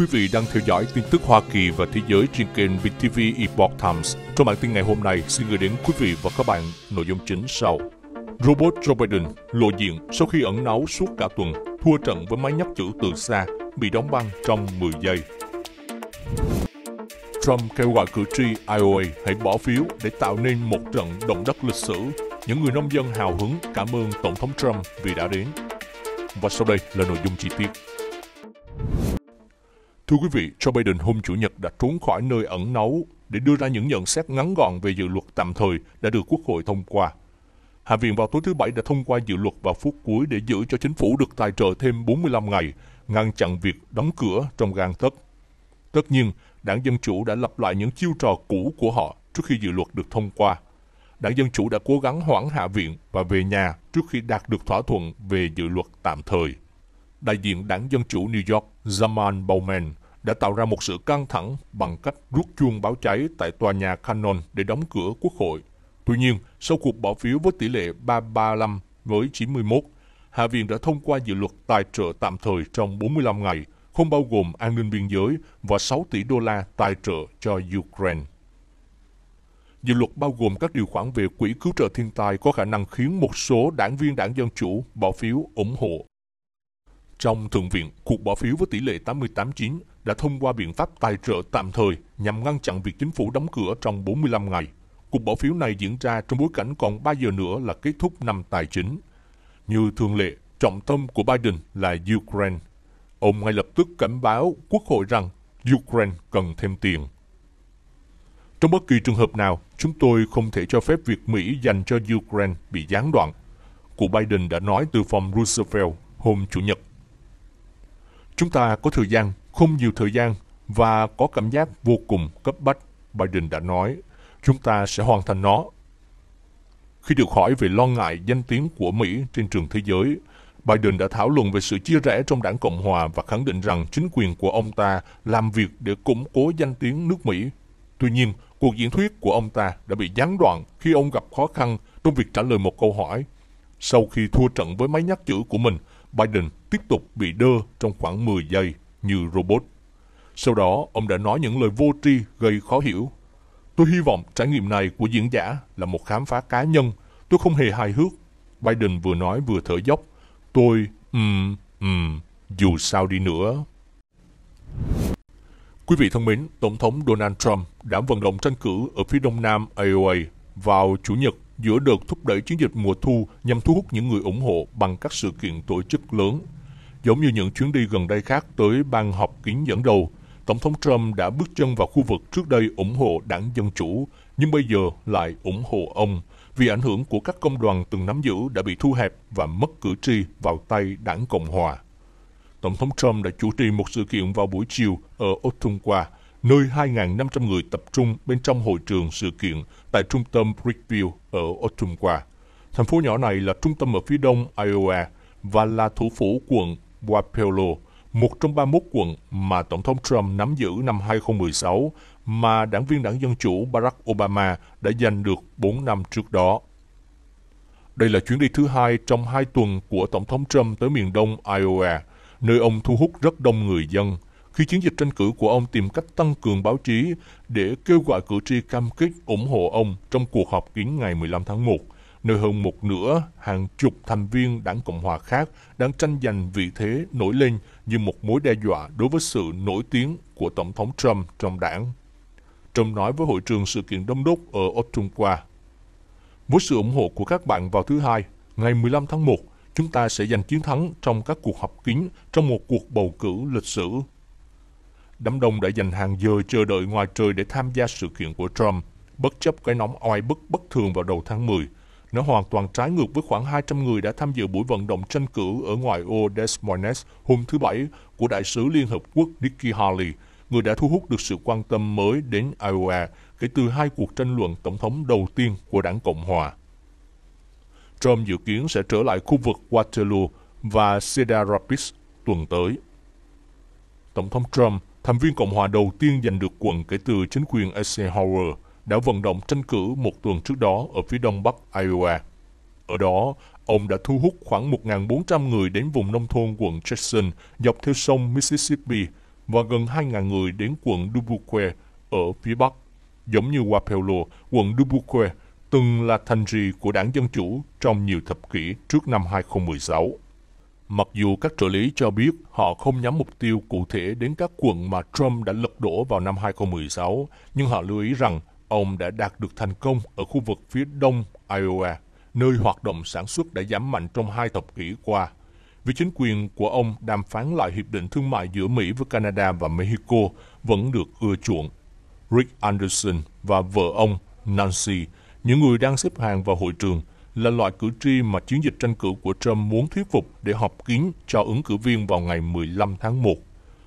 Quý vị đang theo dõi tin tức Hoa Kỳ và thế giới trên kênh BTV Epoch Times. Trong bản tin ngày hôm nay, xin gửi đến quý vị và các bạn nội dung chính sau. Robot Joe Biden lộ diện sau khi ẩn náu suốt cả tuần, thua trận với máy nhắc chữ từ xa, bị đóng băng trong 10 giây. Trump kêu gọi cử tri Iowa hãy bỏ phiếu để tạo nên một trận động đất lịch sử. Những người nông dân hào hứng cảm ơn Tổng thống Trump vì đã đến. Và sau đây là nội dung chi tiết. Thưa quý vị, Joe Biden hôm Chủ nhật đã trốn khỏi nơi ẩn náu để đưa ra những nhận xét ngắn gọn về dự luật tạm thời đã được Quốc hội thông qua. Hạ viện vào tối thứ Bảy đã thông qua dự luật vào phút cuối để giữ cho chính phủ được tài trợ thêm 45 ngày, ngăn chặn việc đóng cửa trong gang tấc. Tất nhiên, đảng Dân Chủ đã lặp lại những chiêu trò cũ của họ trước khi dự luật được thông qua. Đảng Dân Chủ đã cố gắng hoãn hạ viện và về nhà trước khi đạt được thỏa thuận về dự luật tạm thời. Đại diện đảng Dân Chủ New York Zaman Bowman đã tạo ra một sự căng thẳng bằng cách rút chuông báo cháy tại tòa nhà Cannon để đóng cửa quốc hội. Tuy nhiên, sau cuộc bỏ phiếu với tỷ lệ 335 với 91, Hạ viện đã thông qua dự luật tài trợ tạm thời trong 45 ngày, không bao gồm an ninh biên giới và 6 tỷ đô la tài trợ cho Ukraine. Dự luật bao gồm các điều khoản về quỹ cứu trợ thiên tai có khả năng khiến một số đảng viên đảng Dân Chủ bỏ phiếu ủng hộ trong Thượng viện, cuộc bỏ phiếu với tỷ lệ 88-9 đã thông qua biện pháp tài trợ tạm thời nhằm ngăn chặn việc chính phủ đóng cửa trong 45 ngày. Cuộc bỏ phiếu này diễn ra trong bối cảnh còn 3 giờ nữa là kết thúc năm tài chính. Như thường lệ, trọng tâm của Biden là Ukraine. Ông ngay lập tức cảnh báo Quốc hội rằng Ukraine cần thêm tiền. Trong bất kỳ trường hợp nào, chúng tôi không thể cho phép việc Mỹ dành cho Ukraine bị gián đoạn. Cụ Biden đã nói từ phòng Roosevelt hôm Chủ nhật Chúng ta có thời gian, không nhiều thời gian và có cảm giác vô cùng cấp bách, Biden đã nói. Chúng ta sẽ hoàn thành nó. Khi được hỏi về lo ngại danh tiếng của Mỹ trên trường thế giới, Biden đã thảo luận về sự chia rẽ trong đảng Cộng Hòa và khẳng định rằng chính quyền của ông ta làm việc để củng cố danh tiếng nước Mỹ. Tuy nhiên, cuộc diễn thuyết của ông ta đã bị gián đoạn khi ông gặp khó khăn trong việc trả lời một câu hỏi. Sau khi thua trận với máy nhắc chữ của mình, Biden tiếp tục bị đơ trong khoảng 10 giây như robot. Sau đó, ông đã nói những lời vô tri gây khó hiểu. Tôi hy vọng trải nghiệm này của diễn giả là một khám phá cá nhân. Tôi không hề hài hước. Biden vừa nói vừa thở dốc. Tôi, ừm, um, ừm, um, dù sao đi nữa. Quý vị thân mến, Tổng thống Donald Trump đã vận động tranh cử ở phía đông nam Iowa vào Chủ nhật giữa đợt thúc đẩy chiến dịch mùa thu nhằm thu hút những người ủng hộ bằng các sự kiện tổ chức lớn. Giống như những chuyến đi gần đây khác tới bang họp kín dẫn đầu, Tổng thống Trump đã bước chân vào khu vực trước đây ủng hộ đảng Dân Chủ, nhưng bây giờ lại ủng hộ ông vì ảnh hưởng của các công đoàn từng nắm giữ đã bị thu hẹp và mất cử tri vào tay đảng Cộng Hòa. Tổng thống Trump đã chủ trì một sự kiện vào buổi chiều ở Otunqua, nơi 2.500 người tập trung bên trong hội trường sự kiện tại trung tâm Brickville ở Ottumwa. Thành phố nhỏ này là trung tâm ở phía đông Iowa và là thủ phủ quận Wapello, một trong 31 quận mà Tổng thống Trump nắm giữ năm 2016 mà đảng viên đảng Dân Chủ Barack Obama đã giành được 4 năm trước đó. Đây là chuyến đi thứ hai trong hai tuần của Tổng thống Trump tới miền đông Iowa, nơi ông thu hút rất đông người dân – khi chiến dịch tranh cử của ông tìm cách tăng cường báo chí để kêu gọi cử tri cam kết ủng hộ ông trong cuộc họp kín ngày 15 tháng 1, nơi hơn một nửa hàng chục thành viên đảng Cộng hòa khác đang tranh giành vị thế nổi lên như một mối đe dọa đối với sự nổi tiếng của Tổng thống Trump trong đảng. Trump nói với hội trường sự kiện đông đúc ở Otumqua. Với sự ủng hộ của các bạn vào thứ Hai, ngày 15 tháng 1, chúng ta sẽ giành chiến thắng trong các cuộc họp kín trong một cuộc bầu cử lịch sử đám đông đã dành hàng giờ chờ đợi ngoài trời để tham gia sự kiện của Trump, bất chấp cái nóng oi bức bất thường vào đầu tháng 10. Nó hoàn toàn trái ngược với khoảng 200 người đã tham dự buổi vận động tranh cử ở ngoài ô Des Moines hôm thứ Bảy của Đại sứ Liên Hợp Quốc Nikki Haley, người đã thu hút được sự quan tâm mới đến Iowa kể từ hai cuộc tranh luận tổng thống đầu tiên của đảng Cộng Hòa. Trump dự kiến sẽ trở lại khu vực Waterloo và Cedar Rapids tuần tới. Tổng thống Trump thành viên Cộng hòa đầu tiên giành được quận kể từ chính quyền Eisenhower, đã vận động tranh cử một tuần trước đó ở phía đông bắc Iowa. Ở đó, ông đã thu hút khoảng 1.400 người đến vùng nông thôn quận Jackson dọc theo sông Mississippi và gần 2.000 người đến quận Dubuque ở phía bắc. Giống như Wapello, quận Dubuque từng là thành trì của đảng Dân Chủ trong nhiều thập kỷ trước năm 2016 mặc dù các trợ lý cho biết họ không nhắm mục tiêu cụ thể đến các quận mà Trump đã lật đổ vào năm 2016, nhưng họ lưu ý rằng ông đã đạt được thành công ở khu vực phía đông Iowa, nơi hoạt động sản xuất đã giảm mạnh trong hai thập kỷ qua. Vì chính quyền của ông đàm phán lại hiệp định thương mại giữa Mỹ với Canada và Mexico vẫn được ưa chuộng. Rick Anderson và vợ ông, Nancy, những người đang xếp hàng vào hội trường, là loại cử tri mà chiến dịch tranh cử của Trump muốn thuyết phục để họp kín cho ứng cử viên vào ngày 15 tháng 1.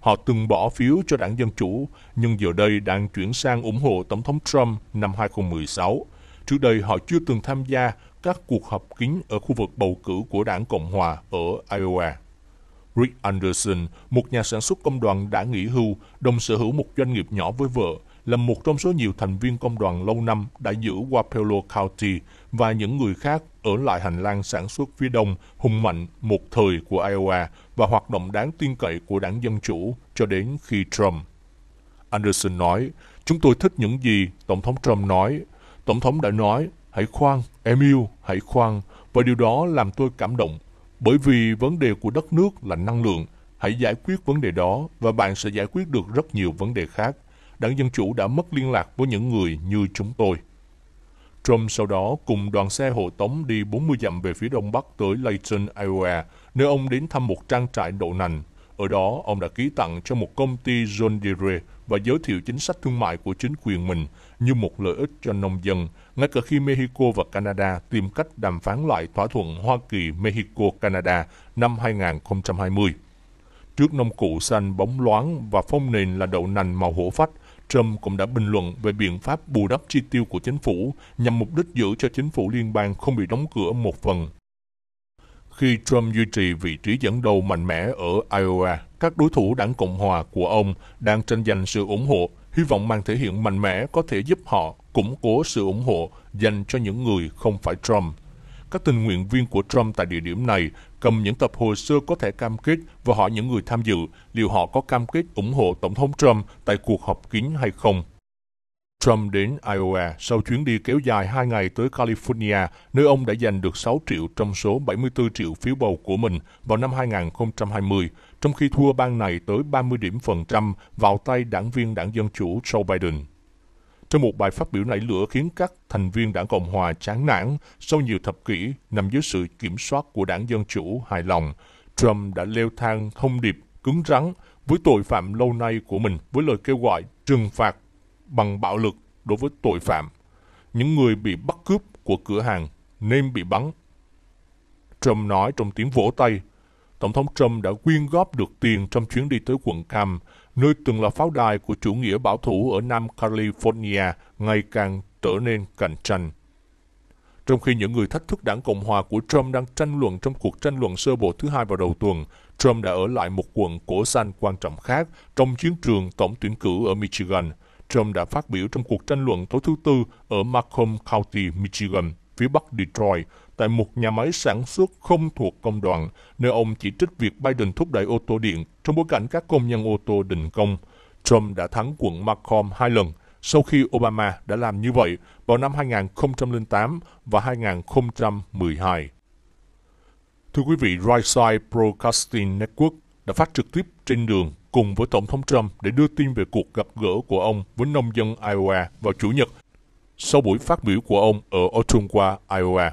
Họ từng bỏ phiếu cho đảng Dân Chủ, nhưng giờ đây đang chuyển sang ủng hộ Tổng thống Trump năm 2016. Trước đây họ chưa từng tham gia các cuộc họp kín ở khu vực bầu cử của đảng Cộng Hòa ở Iowa. Rick Anderson, một nhà sản xuất công đoàn đã nghỉ hưu, đồng sở hữu một doanh nghiệp nhỏ với vợ, là một trong số nhiều thành viên công đoàn lâu năm đã giữ Wapello County và những người khác ở lại hành lang sản xuất phía đông hùng mạnh một thời của Iowa và hoạt động đáng tin cậy của đảng Dân Chủ cho đến khi Trump. Anderson nói, chúng tôi thích những gì Tổng thống Trump nói. Tổng thống đã nói, hãy khoan, em yêu, hãy khoan, và điều đó làm tôi cảm động, bởi vì vấn đề của đất nước là năng lượng. Hãy giải quyết vấn đề đó và bạn sẽ giải quyết được rất nhiều vấn đề khác đảng Dân Chủ đã mất liên lạc với những người như chúng tôi. Trump sau đó cùng đoàn xe hộ tống đi 40 dặm về phía đông bắc tới Layton, Iowa, nơi ông đến thăm một trang trại đậu nành. Ở đó, ông đã ký tặng cho một công ty John Deere và giới thiệu chính sách thương mại của chính quyền mình như một lợi ích cho nông dân, ngay cả khi Mexico và Canada tìm cách đàm phán lại thỏa thuận Hoa Kỳ-Mexico-Canada năm 2020. Trước nông cụ xanh bóng loáng và phong nền là đậu nành màu hổ phách, Trump cũng đã bình luận về biện pháp bù đắp chi tiêu của chính phủ nhằm mục đích giữ cho chính phủ liên bang không bị đóng cửa một phần. Khi Trump duy trì vị trí dẫn đầu mạnh mẽ ở Iowa, các đối thủ đảng Cộng hòa của ông đang tranh giành sự ủng hộ, hy vọng mang thể hiện mạnh mẽ có thể giúp họ củng cố sự ủng hộ dành cho những người không phải Trump. Các tình nguyện viên của Trump tại địa điểm này cầm những tập hồ sơ có thể cam kết và hỏi những người tham dự liệu họ có cam kết ủng hộ Tổng thống Trump tại cuộc họp kín hay không. Trump đến Iowa sau chuyến đi kéo dài 2 ngày tới California, nơi ông đã giành được 6 triệu trong số 74 triệu phiếu bầu của mình vào năm 2020, trong khi thua bang này tới 30 điểm phần trăm vào tay đảng viên đảng Dân Chủ Joe Biden. Trong một bài phát biểu nảy lửa khiến các thành viên đảng Cộng hòa chán nản sau nhiều thập kỷ nằm dưới sự kiểm soát của đảng Dân Chủ hài lòng, Trump đã leo thang thông điệp cứng rắn với tội phạm lâu nay của mình với lời kêu gọi trừng phạt bằng bạo lực đối với tội phạm. Những người bị bắt cướp của cửa hàng nên bị bắn. Trump nói trong tiếng vỗ tay, Tổng thống Trump đã quyên góp được tiền trong chuyến đi tới quận Cam nơi từng là pháo đài của chủ nghĩa bảo thủ ở Nam California, ngày càng trở nên cạnh tranh. Trong khi những người thách thức đảng Cộng hòa của Trump đang tranh luận trong cuộc tranh luận sơ bộ thứ hai vào đầu tuần, Trump đã ở lại một quận cổ xanh quan trọng khác trong chiến trường tổng tuyển cử ở Michigan. Trump đã phát biểu trong cuộc tranh luận tối thứ tư ở Macomb County, Michigan, phía bắc Detroit, tại một nhà máy sản xuất không thuộc công đoàn, nơi ông chỉ trích việc Biden thúc đẩy ô tô điện trong bối cảnh các công nhân ô tô đình công. Trump đã thắng quận Macomb hai lần sau khi Obama đã làm như vậy vào năm 2008 và 2012. Thưa quý vị, Right Side Broadcasting Network đã phát trực tiếp trên đường cùng với Tổng thống Trump để đưa tin về cuộc gặp gỡ của ông với nông dân Iowa vào Chủ nhật sau buổi phát biểu của ông ở Otumwa, Iowa.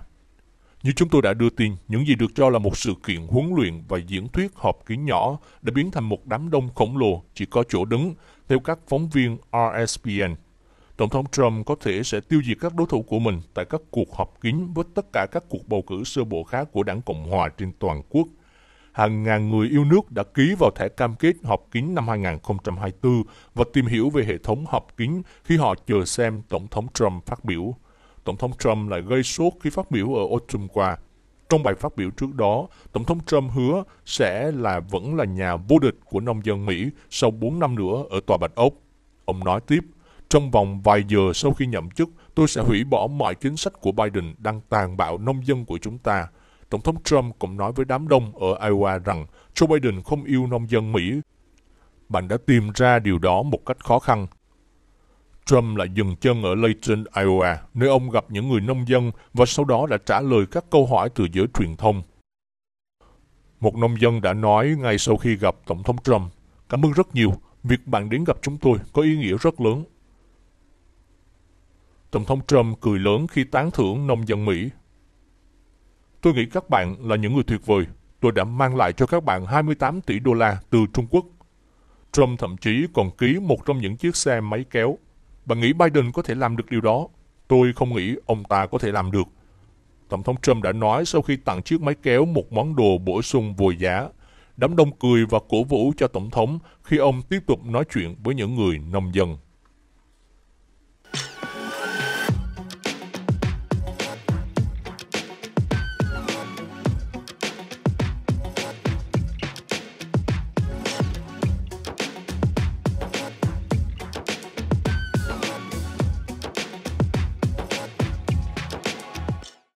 Như chúng tôi đã đưa tin, những gì được cho là một sự kiện huấn luyện và diễn thuyết họp kín nhỏ đã biến thành một đám đông khổng lồ chỉ có chỗ đứng, theo các phóng viên RSPN. Tổng thống Trump có thể sẽ tiêu diệt các đối thủ của mình tại các cuộc họp kín với tất cả các cuộc bầu cử sơ bộ khác của đảng Cộng hòa trên toàn quốc. Hàng ngàn người yêu nước đã ký vào thẻ cam kết họp kín năm 2024 và tìm hiểu về hệ thống họp kín khi họ chờ xem Tổng thống Trump phát biểu. Tổng thống Trump lại gây sốt khi phát biểu ở autumn qua. Trong bài phát biểu trước đó, Tổng thống Trump hứa sẽ là vẫn là nhà vô địch của nông dân Mỹ sau 4 năm nữa ở Tòa Bạch Ốc. Ông nói tiếp, trong vòng vài giờ sau khi nhậm chức, tôi sẽ hủy bỏ mọi chính sách của Biden đang tàn bạo nông dân của chúng ta. Tổng thống Trump cũng nói với đám đông ở Iowa rằng Joe Biden không yêu nông dân Mỹ. Bạn đã tìm ra điều đó một cách khó khăn, Trump lại dừng chân ở Layton, Iowa, nơi ông gặp những người nông dân và sau đó đã trả lời các câu hỏi từ giới truyền thông. Một nông dân đã nói ngay sau khi gặp Tổng thống Trump, Cảm ơn rất nhiều, việc bạn đến gặp chúng tôi có ý nghĩa rất lớn. Tổng thống Trump cười lớn khi tán thưởng nông dân Mỹ. Tôi nghĩ các bạn là những người tuyệt vời. Tôi đã mang lại cho các bạn 28 tỷ đô la từ Trung Quốc. Trump thậm chí còn ký một trong những chiếc xe máy kéo bạn nghĩ Biden có thể làm được điều đó? Tôi không nghĩ ông ta có thể làm được. Tổng thống Trump đã nói sau khi tặng chiếc máy kéo một món đồ bổ sung vùi giá. Đám đông cười và cổ vũ cho Tổng thống khi ông tiếp tục nói chuyện với những người nông dân.